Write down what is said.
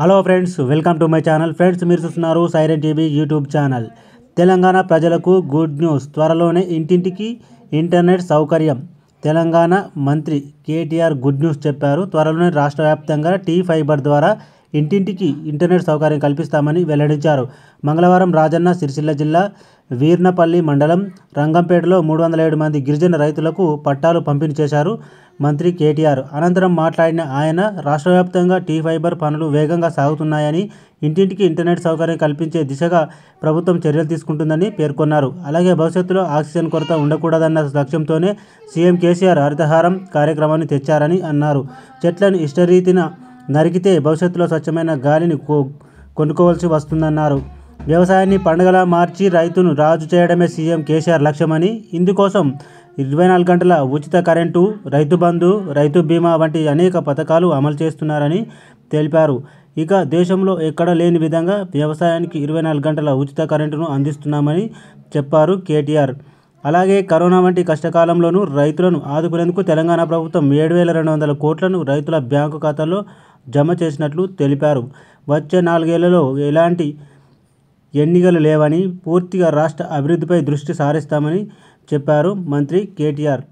hello friends welcome to my channel friends మీరు చూస్తున్నారు siren TV YouTube channel Telangana ప్రజలకు good news త్వరలోనే ఇంటింటికి ఇంటర్నెట్ సౌకర్యం తెలంగాణ మంత్రి కేటీఆర్ గుడ్ న్యూస్ చెప్పారు త్వరలోనే రాష్ట్ర వ్యాప్తంగా టీ ఫైబర్ ద్వారా ఇంటింటికి ఇంటర్నెట్ సౌకర్యం కల్పిస్తామని వెల్లడించారు మంగళవారం రాజన్న సిరిసిల్ల జిల్లా వీర్నపల్లి మండలం రంగంపేటలో మూడు వందల ఏడు మంది గిరిజన రైతులకు పట్టాలు పంపిణీ చేశారు మంత్రి కేటీఆర్ అనంతరం మాట్లాడిన ఆయన రాష్ట్రవ్యాప్తంగా టీ ఫైబర్ పనులు వేగంగా సాగుతున్నాయని ఇంటింటికి ఇంటర్నెట్ సౌకర్యం కల్పించే దిశగా ప్రభుత్వం చర్యలు తీసుకుంటుందని పేర్కొన్నారు అలాగే భవిష్యత్తులో ఆక్సిజన్ కొరత ఉండకూడదన్న లక్ష్యంతోనే సీఎం కేసీఆర్ హరితహారం కార్యక్రమాన్ని తెచ్చారని అన్నారు చెట్లను ఇష్టరీతిన నరికితే భవిష్యత్తులో స్వచ్ఛమైన గాలిని కో కొనుక్కోవాల్సి వస్తుందన్నారు వ్యవసాయాన్ని పండుగలా మార్చి రైతును రాజు చేయడమే సీఎం కేసీఆర్ లక్ష్యమని ఇందుకోసం ఇరవై నాలుగు గంటల ఉచిత కరెంటు రైతు బంధు రైతు బీమా వంటి అనేక పథకాలు అమలు చేస్తున్నారని తెలిపారు ఇక దేశంలో ఎక్కడ లేని విధంగా వ్యవసాయానికి ఇరవై నాలుగు గంటల ఉచిత కరెంటును అందిస్తున్నామని చెప్పారు కేటీఆర్ అలాగే కరోనా వంటి కష్టకాలంలోనూ రైతులను ఆదుకునేందుకు తెలంగాణ ప్రభుత్వం ఏడు వేల రెండు వందల కోట్లను రైతుల బ్యాంకు ఖాతాల్లో జమ చేసినట్లు తెలిపారు వచ్చే నాలుగేళ్లలో ఎలాంటి ఎన్నికలు లేవని పూర్తిగా రాష్ట్ర అభివృద్ధిపై దృష్టి సారిస్తామని చెప్పారు మంత్రి కేటీఆర్